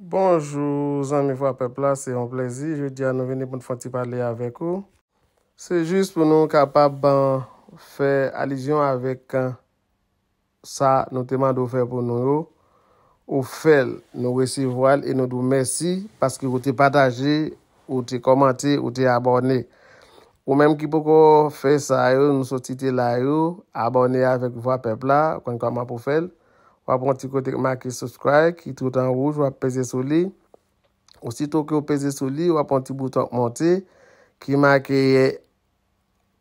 Bonjou, zan mi fwa pepla, se yon plezi, je di an nou veni pou nou fwanti pale avek ou. Se jist pou nou kapap ban fwe alijyon avek sa nou teman dou fwe pou nou yo, ou fwel nou wesi vwal e nou dou mersi, paski ou te pataje, ou te komante, ou te abone. Ou menm ki poko fwe sa yo, nou sotite la yo, abone avek fwa pepla, kon kama pou fwel, Wapon ti kote k maki subscribe, ki tout an rouj wap peze soli. Osito ke wap peze soli, wapon ti bouton monti, ki maki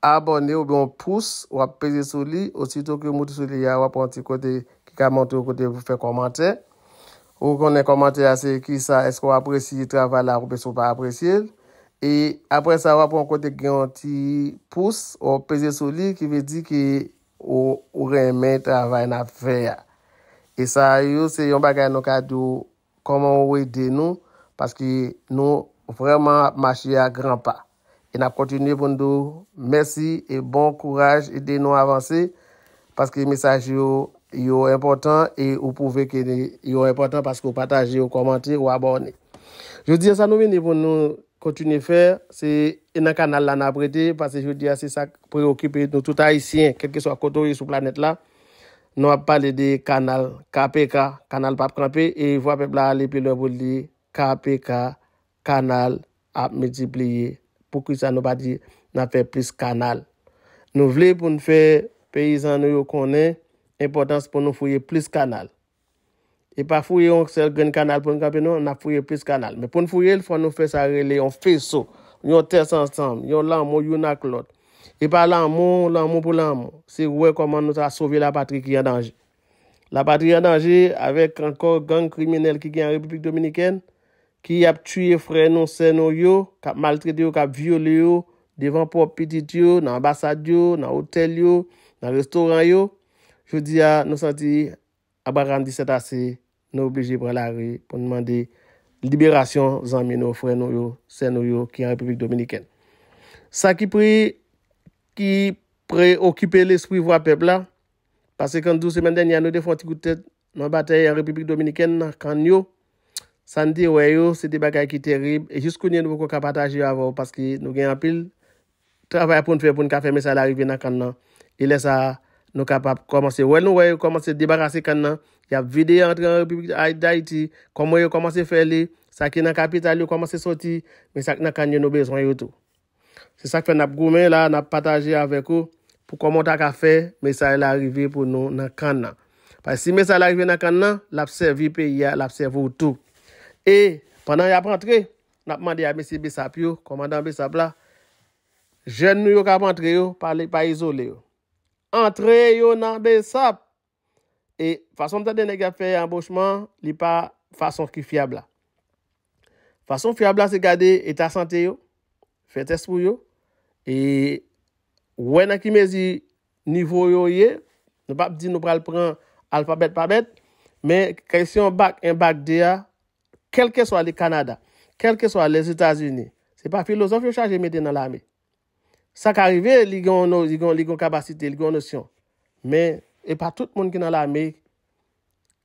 abone ou beyon pouce, wap peze soli. Osito ke mouti soli ya, wapon ti kote ki ka monti ou kote pou fe komante. Ou konen komante ya se ki sa esko wap presi travay la ou beso wap apresye. E apre sa wapon kote ki yon ti pouce, wap peze soli, ki ve di ki ou remen travay na fe ya. E sa yo se yon bagay nou ka dou koman ou wey de nou paske nou vreman machi a gran pa. E na konti ni pou nou mersi e bon kouraj e de nou avanse paske mesaj yo yo importan e ou pouve ke yo importan paske ou pataje yo komanti ou aborne. Yo diye sa nou mi ni pou nou konti ni fer se ena kanal la nan aprete paske yo diye se sa preokipe nou touta isyen kelke so a koto yo e sou planet la Nou ap pale de kanal, kape ka, kanal pap kranpe, e yi vwa pe blan li pe lwen pou li, kape ka, kanal ap medibliye, pou ki sa nou pa di nan fe plis kanal. Nou vle pou nou fe peyizan nou yo konen, impotans pou nou fweye plis kanal. E pa fweye yon sel gen kanal pou nou kape nou, nan fweye plis kanal. Men pou nou fweye, l fo nou fe sa rele, yon fe so, yon tes ansanm, yon lanm ou yon ak lot. E pa lanmou, lanmou pou lanmou, se wè koman nou sa sove la patri ki yon danje. La patri yon danje, avek ankor gang kriminel ki gen Republik Dominiken, ki ap tue fren nou sen nou yo, kap maltrete yo, kap viole yo, devan pop petit yo, nan ambasade yo, nan hotel yo, nan restoran yo, chou di ya nou santi abarandi seta se, nou obleje pralare pou nman de liberasyon zanmine ou fren nou yo, sen nou yo, ki gen Republik Dominiken. Sa ki pri, ki pre-okipe le swivwa pepla, pase kan 12 semen den, ya nou defon ti goutet, nou batay yon Republik Dominiken nan kanyo, san di weyo, se debakay ki terib, e jis konye nou voko kapataj yo avon, paski nou gen apil, travay apon fepon, ka feme sa la rive nan kanyo, e lesa nou kapap komanse, we nou weyo komanse debakase kanyo, ya vide yon entre Republik Daiti, koman yo komanse fele, sa ki nan kapital yo komanse soti, me sak nan kanyo nou bezwan yo tou. Se sa fe nap goumen la, nap pataje avek ou, pou komon ta ka fe, mesay la rive pou nou nan kan nan. Par si mesay la rive nan kan nan, lap se vip e ya, lap se voutou. E, pandan yap rentre, nap mandi a mesi besap yo, komandan besap la, jen nou yo kap rentre yo, pa le pa izole yo. Rentre yo nan besap. E, fason ta dene ka fe emboshman, li pa fason ki fiyab la. Fason fiyab la se gade etasante yo. Fè test pou yo. E, wè nan ki mezi nivou yo ye, nou pap di nou pral pran alfabet pabet, men kresyon bak en bak deya, kelke so a li Kanada, kelke so a li Etats-Unis, se pa filosof yo chaje mède nan la mi. Sa ka rive, li gen yo no, li gen yo kabasite, li gen yo nosyon. Men, e pa tout moun ki nan la mi,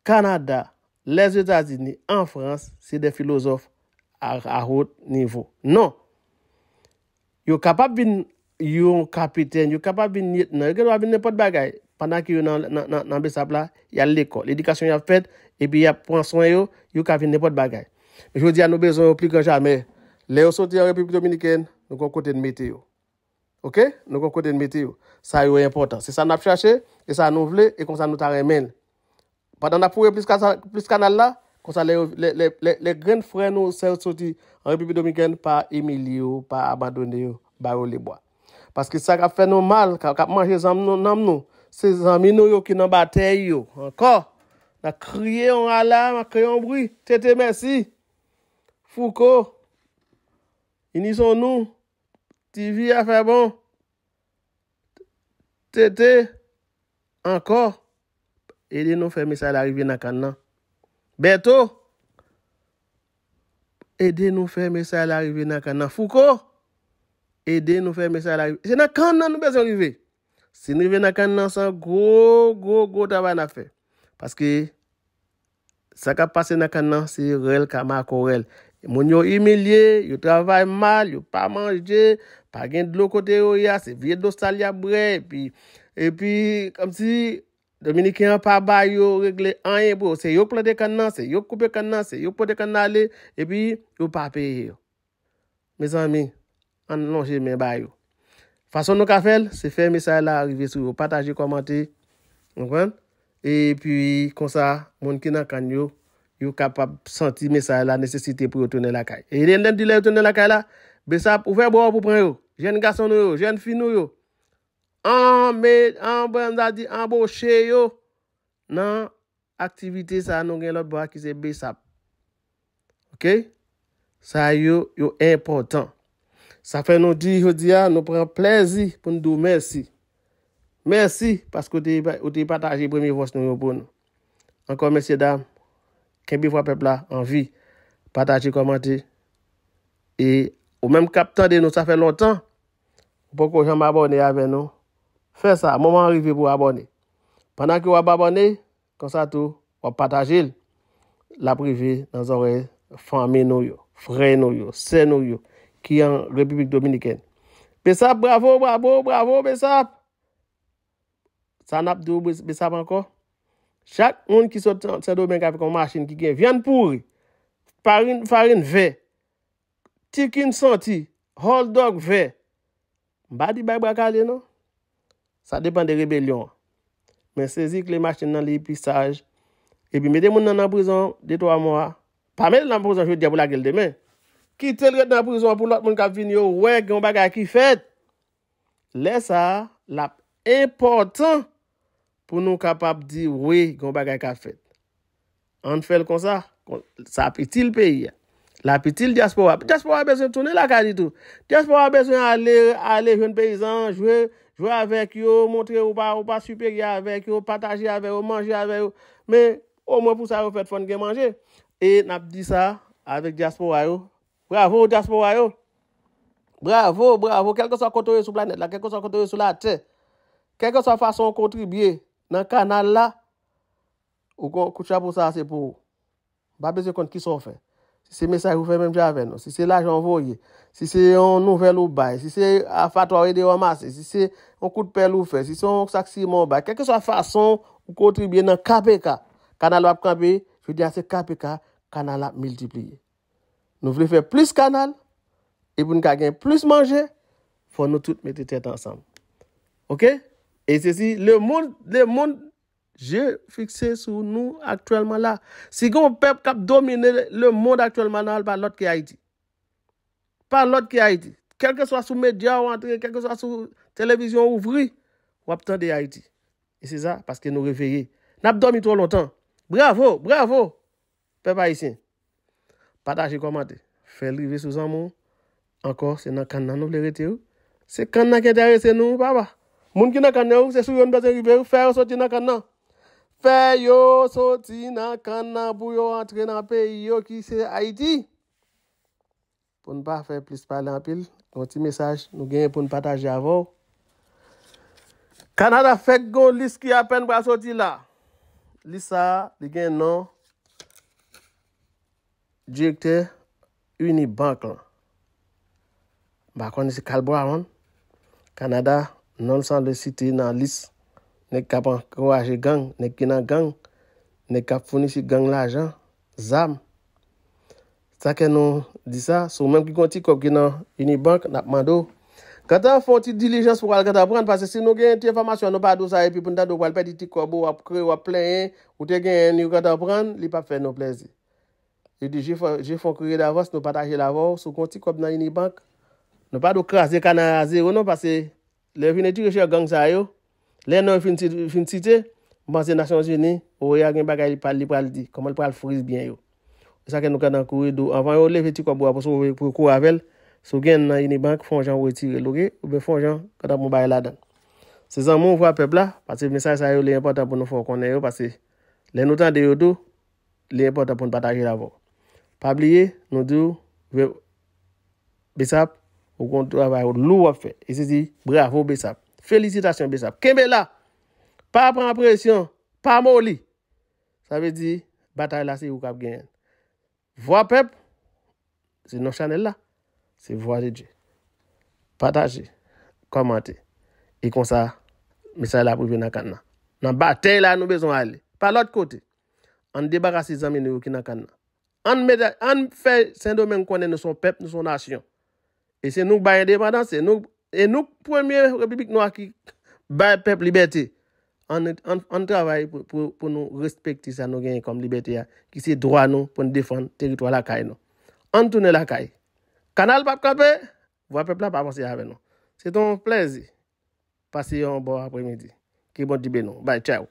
Kanada, li Etats-Unis, an Frans, se de filosof a hot nivou. Non! Yo kapap vin, yo kapiten, yo kapap vin, nan yo genwa vin nepot bagay. Panan ki yo nan besap la, ya lekol. L'edikasyon yo ap fet, epi yo ap pran son yo, yo kap vin nepot bagay. Men yo di an nou bezon yo pli kon jame. Le yo soti an Republik Dominiken, nou kon kote n meti yo. Ok? Nou kon kote n meti yo. Sa yo yon ap potan. Se sa nap chache, e sa an nou vle, e kon sa nou taran men. Panan ap pou e plis kanal la, Kon sa le gren fre nou ser soti an Repubi Domiken pa Emilio, pa Abadone yo, Barolibwa. Paske sa kap fè nou mal, kap manche zanm nou nanm nou, se zanm nou yo ki nan batè yo. Ankor, la kriye an alarm, la kriye an brou, tete mersi, fouko, inison nou, ti vi a fè bon. Tete, ankor, edi nou fè misal arivi nan kan nan. Beto, ede nou fe me sa la rive nan kanan. Fouko, ede nou fe me sa la rive. Se nan kanan nou bezon rive. Se nan rive nan kanan san gro, gro, gro taban na fe. Paske, sa ka pase nan kanan se rel kamakorel. Moun yo emilye, yo travay mal, yo pa manje, pa gen dlo kote yo ya, se vie dlo sal ya bre. E pi, e pi, kam si... Dominikyan pa bay yo regle anye bro, se yo plade kan nanse, yo koupe kan nanse, yo plade kan nale, epi yo pa peye yo. Me zanmi, an lonje men bay yo. Fason nou ka fel, se fè mesay la, rive sou, yo pataje komante, yonkwen, epi konsa, moun ki nan kan yo, yo kapap senti mesay la, nesesite pou yo tounen lakay. E yon den di lè yo tounen lakay la, besap, ouve bo yo pou pren yo, jen gason yo, jen fin yo yo. an mè, an bè, an zadi, an bò chè yo, nan aktivite sa nou gen lòt bò akise besap. Ok? Sa yo, yo impotant. Sa fè nou di, yo di ya, nou pren plezi pou nou dou mènsi. Mènsi, paskou te patajye premye vòs nou yo bò nou. Ankon mènsi dam, kem bi vwa pepla an vi, patajye komante. E ou mèm kapten de nou sa fè lòt an, pou konjèm abonè avè nou, Fè sa, mouman rive pou wabone. Panan ki wababone, konsa tou, wap pata jil. Lap rive nan zore, fami nou yo, fre nou yo, sen nou yo, ki yon Republik Dominiken. Besap, bravo, bravo, bravo, besap! Sanap di ou besap anko? Chak moun ki sot sè do beng avik an masin ki gen, vyan pouri. Farin ve, tikin santi, hold dog ve. Badi bag brakale nou? Sa depan de rebelyon. Men sezi k le machin nan li yi pisaj. Epi mède moun nan nan prizon. Dey to a mwa. Pa mède nan prizon jwè diabou la gel demen. Ki tel ret nan prizon pou lout moun kap vin yo. Wè, gwen bagay ki fet. Le sa, la important pou nou kapap di wè gwen bagay ka fet. An fèl kon sa. Sa apiti l peyi. La apiti l diaspora. Diaspora beswen tounen la ka di tou. Diaspora beswen ale, ale jwen peyizan, jwen... Jwa avek yo, montre yo, pa super ya avek yo, pataje ya avek yo, manje ya avek yo. Men, o mwen pou sa yo fet fon gen manje. E nap di sa, avek diaspo wayo. Bravo, diaspo wayo. Bravo, bravo, kelke sa kontore sou planet la, kelke sa kontore sou la te. Kelke sa fason kontribye nan kanal la. Ou kon koucha pou sa, se pou babese kon ki son fe. Si se mesaj ou fè mèm jave nou, si se laj anvoye, si se an nou fè lou baye, si se an fatwa ou edè ou amase, si se an kout pè lou fè, si se an sak simon baye, kèkè sa fason ou kontribye nan KBK, kanal wap KB, fè diya se KBK kanal ap multiplye. Nou vle fè plus kanal, e pou nou kagè plus manje, fò nou tout mette tèt ansan. Ok? E se si le moun, le moun... Je fiksè sou nou aktwèlman la. Si gè ou pep kap domine le moun aktwèlman nan al pa lot ki Haiti. Pa lot ki Haiti. Kèlke sou media ou antre, kèlke sou televizyon ou vri, wap tan de Haiti. E se za, paske nou revèye. Nap domi tro lontan. Bravo, bravo. Pep a isin. Patage komante. Fèl rive sou zan moun. Ankor, se nan kanna nou flè rete ou. Se kanna kète arese nou, papa. Moun ki nan kanna ou, se sou yon basè rive ou. Fèl ou soti nan kanna ou. Fè yo soti nan kan nan bou yo antre nan pe yo ki se Haiti. Poun pa fè plis palan pil. Moti mesaj nou genye pou nou pataj avon. Kanada fèk gon lis ki apen wè soti la. Lisa di gen nan. Djekte unibankan. Bakwane se kalbwa an. Kanada nan san le siti nan lis. Nèk kap ankoraje gang, nèk gina gang, nèk kap founi si gang l'ajan, zam. Sake nou di sa, sou mèm ki konti kop gina Unibank, nap mandou. Kante an fon ti diligence pou wale gata bran, pase si nou gen ti informasyon nou pa do zaye, pi pwenda nou wale peti ti kop ou ap kre ou ap plen, ou te gen ni wale gata bran, li pa fe nou plezi. Je fon kre davos nou pataje lavou, sou konti kop nan Unibank, nou pa do krasi kanan a zero, non, pase levi neti reje gang zaye ou, Lè nou fin site, manse nation geni, ou ya gen bagay li pral di, koman li pral fris bien yo. E Sake nou kadan kouye dou, anvan yo le veti kwa bo apos wè pou kou avel, sou gen nan yon bank fonjan wè tire lòge, wè fonjan kata mou baye la dan. Se zan moun wè pepla, pati mensaj sa yo lè impotant pou nou fon konen yo, pati lè nou tan de yo dou, lè impotant pou nou pataje la vò. Pabliye nou diyo, wè besap, wè kontu avay yo lou wap fe, e se di bravo besap. felisitasyon besap, keme la, pa pran presyon, pa moli, sa ve di, batay la se yu kap gen. Voa pep, se nou chanel la, se voa de dje, pataje, komante, e konsa, misay la pou ve na kanna. Nan batay la nou bezon ale, pa lot kote, an debarasi zami nou ki na kanna. An fey sendomen konen nou son pep, nou son asyon. E se nou bayen debadan, se nou... E nou premye republik nou a ki bay pep libeti. An travay pou nou respekti sa nou genye kom libeti ya. Ki se dra nou pou nou defon teritwa la kaye nou. Antoune la kaye. Kanal pap kapè. Vwa pep la pa avansi ya ave nou. Se ton plezi. Pasi yon bo apremidi. Ki bon dibe nou. Bay chè ou.